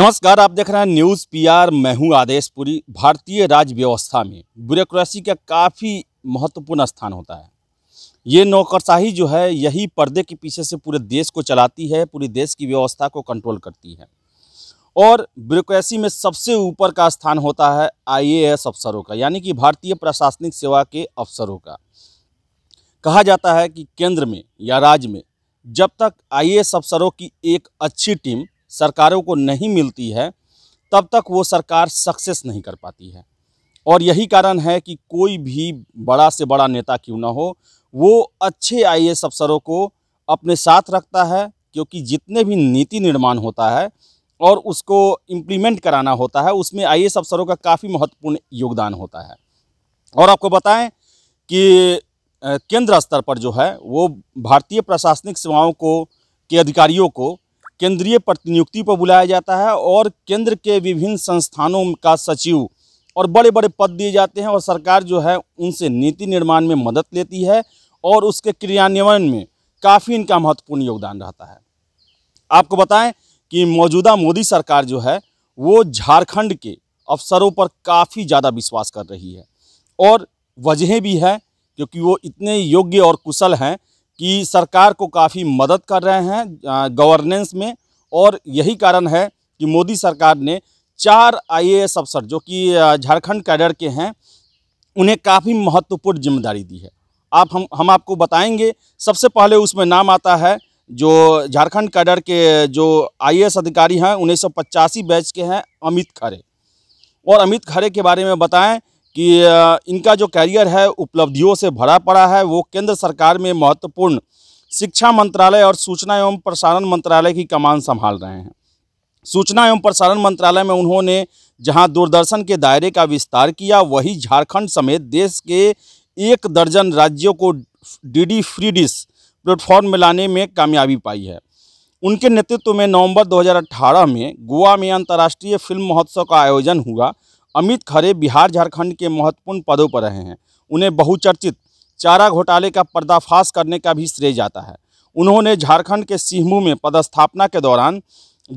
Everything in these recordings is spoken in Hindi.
नमस्कार आप देख रहे हैं न्यूज़ पीआर मैं हूं आदेश पुरी भारतीय राज्य व्यवस्था में ब्यूरोक्रेसी का काफ़ी महत्वपूर्ण स्थान होता है ये नौकरशाही जो है यही पर्दे के पीछे से पूरे देश को चलाती है पूरे देश की व्यवस्था को कंट्रोल करती है और ब्यूरोक्रेसी में सबसे ऊपर का स्थान होता है आईएएस अफसरों का यानी कि भारतीय प्रशासनिक सेवा के अफसरों का कहा जाता है कि केंद्र में या राज्य में जब तक आई अफसरों की एक अच्छी टीम सरकारों को नहीं मिलती है तब तक वो सरकार सक्सेस नहीं कर पाती है और यही कारण है कि कोई भी बड़ा से बड़ा नेता क्यों ना हो वो अच्छे आई अफसरों को अपने साथ रखता है क्योंकि जितने भी नीति निर्माण होता है और उसको इम्प्लीमेंट कराना होता है उसमें आई अफसरों का काफ़ी महत्वपूर्ण योगदान होता है और आपको बताएं कि केंद्र स्तर पर जो है वो भारतीय प्रशासनिक सेवाओं को के अधिकारियों को केंद्रीय प्रतिनियुक्ति पर बुलाया जाता है और केंद्र के विभिन्न संस्थानों का सचिव और बड़े बड़े पद दिए जाते हैं और सरकार जो है उनसे नीति निर्माण में मदद लेती है और उसके क्रियान्वयन में काफ़ी इनका महत्वपूर्ण योगदान रहता है आपको बताएं कि मौजूदा मोदी सरकार जो है वो झारखंड के अफसरों पर काफ़ी ज़्यादा विश्वास कर रही है और वजहें भी है क्योंकि वो इतने योग्य और कुशल हैं कि सरकार को काफ़ी मदद कर रहे हैं गवर्नेंस में और यही कारण है कि मोदी सरकार ने चार आईएएस अफसर जो कि झारखंड कैडर के हैं उन्हें काफ़ी महत्वपूर्ण जिम्मेदारी दी है आप हम हम आपको बताएंगे सबसे पहले उसमें नाम आता है जो झारखंड कैडर के जो आईएएस अधिकारी हैं उन्नीस बैच के हैं अमित खरे और अमित खरे के बारे में बताएं कि इनका जो कैरियर है उपलब्धियों से भरा पड़ा है वो केंद्र सरकार में महत्वपूर्ण शिक्षा मंत्रालय और सूचना एवं प्रसारण मंत्रालय की कमान संभाल रहे हैं सूचना एवं प्रसारण मंत्रालय में उन्होंने जहां दूरदर्शन के दायरे का विस्तार किया वही झारखंड समेत देश के एक दर्जन राज्यों को डीडी फ्री डिश प्लेटफॉर्म मिलाने में कामयाबी पाई है उनके नेतृत्व में नवंबर 2018 में गोवा में अंतर्राष्ट्रीय फिल्म महोत्सव का आयोजन हुआ अमित खरे बिहार झारखंड के महत्वपूर्ण पदों पर रहे हैं उन्हें बहुचर्चित चारा घोटाले का पर्दाफाश करने का भी श्रेय जाता है उन्होंने झारखंड के सिहमू में पदस्थापना के दौरान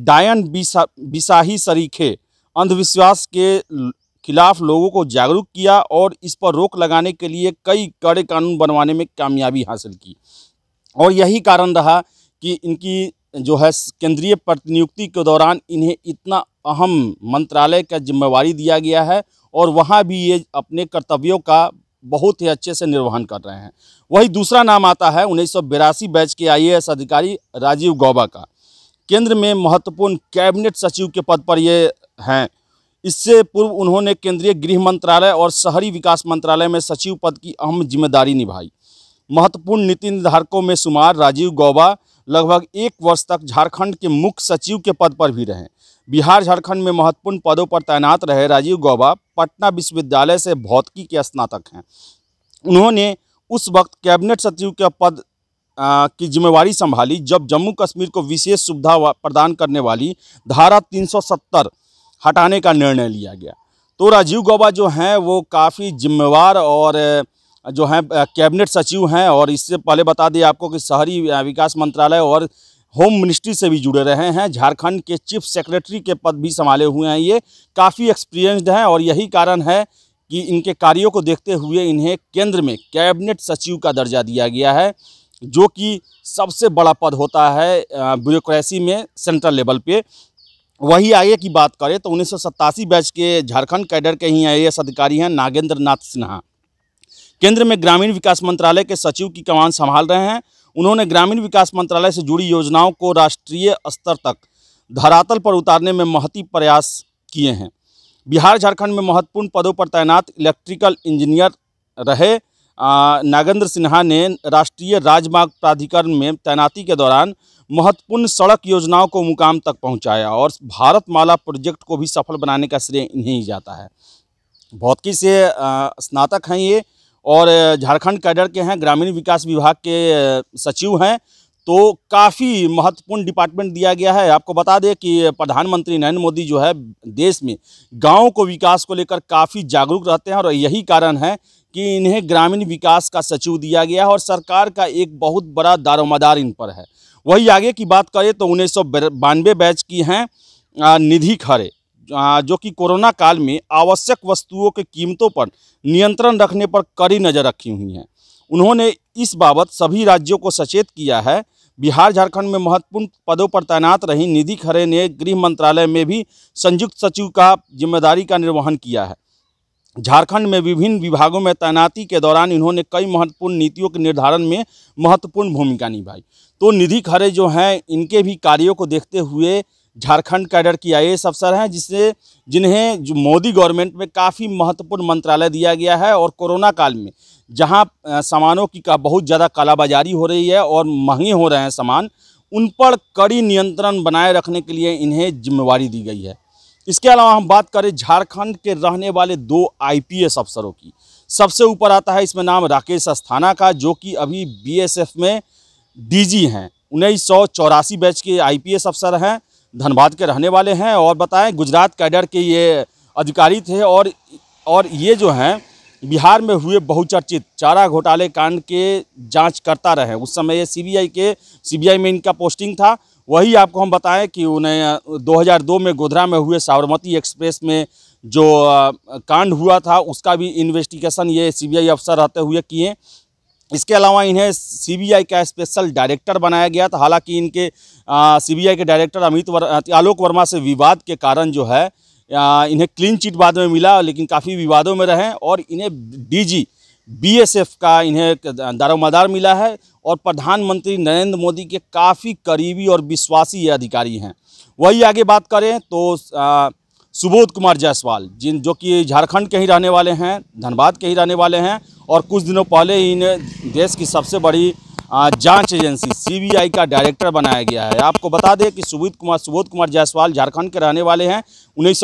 डायन बिसा बिसाही सरीखे अंधविश्वास के खिलाफ लोगों को जागरूक किया और इस पर रोक लगाने के लिए कई कड़े कानून बनवाने में कामयाबी हासिल की और यही कारण रहा कि इनकी जो है केंद्रीय प्रतिनियुक्ति के दौरान इन्हें इतना अहम मंत्रालय का जिम्मेवारी दिया गया है और वहाँ भी ये अपने कर्तव्यों का बहुत ही अच्छे से निर्वहन कर रहे हैं वही दूसरा नाम आता है उन्नीस बैच के आईएएस अधिकारी राजीव गौबा का केंद्र में महत्वपूर्ण कैबिनेट सचिव के पद पर ये हैं इससे पूर्व उन्होंने केंद्रीय गृह मंत्रालय और शहरी विकास मंत्रालय में सचिव पद की अहम जिम्मेदारी निभाई महत्वपूर्ण नीति निर्धारकों में शुमार राजीव गौबा लगभग एक वर्ष तक झारखंड के मुख्य सचिव के पद पर भी रहे बिहार झारखंड में महत्वपूर्ण पदों पर तैनात रहे राजीव गौबा पटना विश्वविद्यालय से भौतिकी के स्नातक हैं उन्होंने उस वक्त कैबिनेट सचिव के पद आ, की जिम्मेवारी संभाली जब जम्मू कश्मीर को विशेष सुविधा प्रदान करने वाली धारा 370 हटाने का निर्णय लिया गया तो राजीव गौबा जो हैं वो काफ़ी जिम्मेवार और जो हैं कैबिनेट सचिव हैं और इससे पहले बता दें आपको कि शहरी विकास मंत्रालय और होम मिनिस्ट्री से भी जुड़े रहे हैं झारखंड के चीफ सेक्रेटरी के पद भी संभाले हुए हैं ये काफ़ी एक्सपीरियंस्ड हैं और यही कारण है कि इनके कार्यों को देखते हुए इन्हें केंद्र में कैबिनेट सचिव का दर्जा दिया गया है जो कि सबसे बड़ा पद होता है ब्यूरोक्रेसी में सेंट्रल लेवल पे वही आगे की बात करें तो उन्नीस बैच के झारखंड कैडर के ही आई अधिकारी हैं नागेंद्र नाथ सिन्हा केंद्र में ग्रामीण विकास मंत्रालय के सचिव की कमान संभाल रहे हैं उन्होंने ग्रामीण विकास मंत्रालय से जुड़ी योजनाओं को राष्ट्रीय स्तर तक धरातल पर उतारने में महती प्रयास किए हैं बिहार झारखंड में महत्वपूर्ण पदों पर तैनात इलेक्ट्रिकल इंजीनियर रहे नागेंद्र सिन्हा ने राष्ट्रीय राजमार्ग प्राधिकरण में तैनाती के दौरान महत्वपूर्ण सड़क योजनाओं को मुकाम तक पहुंचाया और भारत माला प्रोजेक्ट को भी सफल बनाने का श्रेय इन्हें ही जाता है भौतिकी से स्नातक हैं ये और झारखंड कैडर के हैं ग्रामीण विकास विभाग के सचिव हैं तो काफ़ी महत्वपूर्ण डिपार्टमेंट दिया गया है आपको बता दें कि प्रधानमंत्री नरेंद्र मोदी जो है देश में गाँव को विकास को लेकर काफ़ी जागरूक रहते हैं और यही कारण है कि इन्हें ग्रामीण विकास का सचिव दिया गया है और सरकार का एक बहुत बड़ा दारोमदार इन पर है वही आगे की बात करें तो उन्नीस बैच की हैं निधि खरे जो कि कोरोना काल में आवश्यक वस्तुओं के कीमतों पर नियंत्रण रखने पर कड़ी नज़र रखी हुई हैं उन्होंने इस बाबत सभी राज्यों को सचेत किया है बिहार झारखंड में महत्वपूर्ण पदों पर तैनात रही निधि खरे ने गृह मंत्रालय में भी संयुक्त सचिव का जिम्मेदारी का निर्वहन किया है झारखंड में विभिन्न विभागों में तैनाती के दौरान इन्होंने कई महत्वपूर्ण नीतियों के निर्धारण में महत्वपूर्ण भूमिका निभाई तो निधि खरे जो हैं इनके भी कार्यों को देखते हुए झारखंड कैडर की आई अफसर हैं जिसे जिन्हें जो मोदी गवर्नमेंट में काफ़ी महत्वपूर्ण मंत्रालय दिया गया है और कोरोना काल में जहां सामानों की का बहुत ज़्यादा कालाबाजारी हो रही है और महंगे हो रहे हैं सामान उन पर कड़ी नियंत्रण बनाए रखने के लिए इन्हें जिम्मेवारी दी गई है इसके अलावा हम बात करें झारखंड के रहने वाले दो आई अफसरों की सबसे ऊपर आता है इसमें नाम राकेश अस्थाना का जो कि अभी बी में डी हैं उन्नीस बैच के आई अफसर हैं धनबाद के रहने वाले हैं और बताएं गुजरात कैडर के ये अधिकारी थे और और ये जो हैं बिहार में हुए बहुचर्चित चारा घोटाले कांड के जांच करता रहे उस समय ये सीबीआई के सीबीआई में इनका पोस्टिंग था वही आपको हम बताएं कि उन्हें 2002 में गोधरा में हुए साबरमती एक्सप्रेस में जो कांड हुआ था उसका भी इन्वेस्टिगेशन ये सीबीआई अफसर रहते हुए किए इसके अलावा इन्हें सीबीआई का स्पेशल डायरेक्टर बनाया गया था हालांकि इनके सीबीआई के डायरेक्टर अमित वर, आलोक वर्मा से विवाद के कारण जो है आ, इन्हें क्लीन चिट बाद में मिला लेकिन काफ़ी विवादों में रहे और इन्हें डीजी बीएसएफ का इन्हें दारोमदार मिला है और प्रधानमंत्री नरेंद्र मोदी के काफ़ी करीबी और विश्वासी ये अधिकारी हैं वही आगे बात करें तो आ, सुबोध कुमार जायसवाल जिन जो कि झारखंड के ही रहने वाले हैं धनबाद के ही रहने वाले हैं और कुछ दिनों पहले ही इन्हें देश की सबसे बड़ी जांच एजेंसी सीबीआई का डायरेक्टर बनाया गया है आपको बता दें कि सुबोध कुमार सुबोध कुमार जायसवाल झारखंड के रहने वाले हैं उन्नीस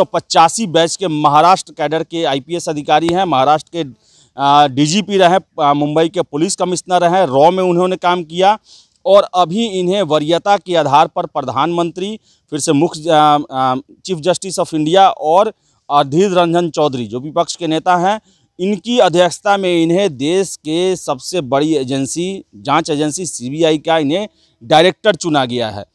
बैच के महाराष्ट्र कैडर के आई अधिकारी हैं महाराष्ट्र के डीजीपी रहे मुंबई के पुलिस कमिश्नर रहे रॉ में उन्होंने काम किया और अभी इन्हें वरीयता के आधार पर प्रधानमंत्री फिर से मुख्य चीफ जस्टिस ऑफ इंडिया और अधीर रंजन चौधरी जो विपक्ष के नेता हैं इनकी अध्यक्षता में इन्हें देश के सबसे बड़ी एजेंसी जांच एजेंसी सीबीआई का इन्हें डायरेक्टर चुना गया है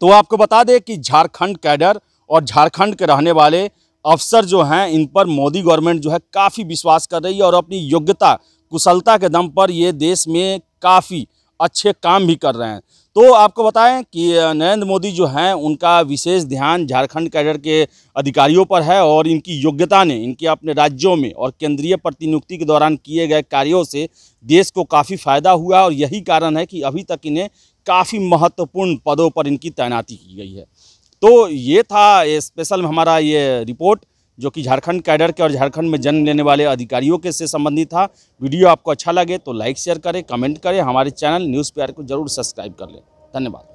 तो आपको बता दें कि झारखंड कैडर और झारखंड के रहने वाले अफसर जो हैं इन पर मोदी गवर्नमेंट जो है काफ़ी विश्वास कर रही है और अपनी योग्यता कुशलता के दम पर ये देश में काफ़ी अच्छे काम भी कर रहे हैं तो आपको बताएं कि नरेंद्र मोदी जो हैं उनका विशेष ध्यान झारखंड कैडर के अधिकारियों पर है और इनकी योग्यता ने इनके अपने राज्यों में और केंद्रीय प्रतिनियुक्ति के दौरान किए गए कार्यों से देश को काफ़ी फ़ायदा हुआ और यही कारण है कि अभी तक इन्हें काफ़ी महत्वपूर्ण पदों पर इनकी तैनाती की गई है तो ये था स्पेशल हमारा ये रिपोर्ट जो कि झारखंड कैडर के और झारखंड में जन्म लेने वाले अधिकारियों के से संबंधित था वीडियो आपको अच्छा लगे तो लाइक शेयर करें कमेंट करें हमारे चैनल न्यूज़ प्यार को जरूर सब्सक्राइब कर लें धन्यवाद